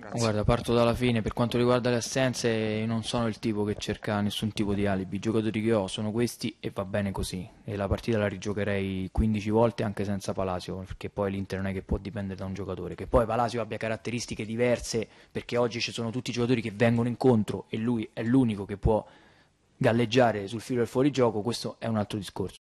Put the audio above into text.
Grazie. Guarda, parto dalla fine. Per quanto riguarda le assenze, non sono il tipo che cerca nessun tipo di alibi. I giocatori che ho sono questi e va bene così. E la partita la rigiocherei 15 volte anche senza Palacio, perché poi l'Inter non è che può dipendere da un giocatore. Che poi Palacio abbia caratteristiche diverse, perché oggi ci sono tutti i giocatori che vengono incontro e lui è l'unico che può galleggiare sul filo del fuorigioco, questo è un altro discorso.